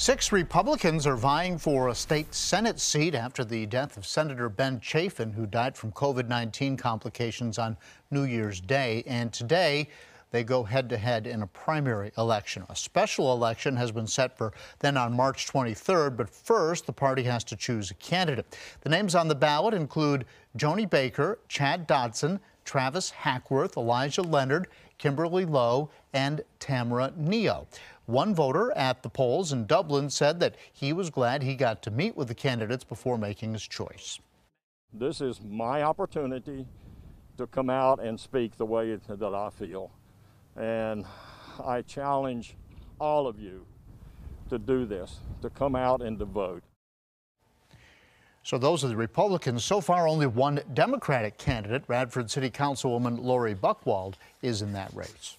Six Republicans are vying for a state Senate seat after the death of Senator Ben Chafin, who died from COVID 19 complications on New Year's Day. And today, they go head to head in a primary election. A special election has been set for then on March 23rd, but first the party has to choose a candidate. The names on the ballot include Joni Baker, Chad Dodson, Travis Hackworth, Elijah Leonard, Kimberly Lowe, and Tamara Neo. One voter at the polls in Dublin said that he was glad he got to meet with the candidates before making his choice. This is my opportunity to come out and speak the way that I feel. And I challenge all of you to do this, to come out and to vote. So those are the Republicans. So far, only one Democratic candidate, Radford City Councilwoman Lori Buckwald, is in that race.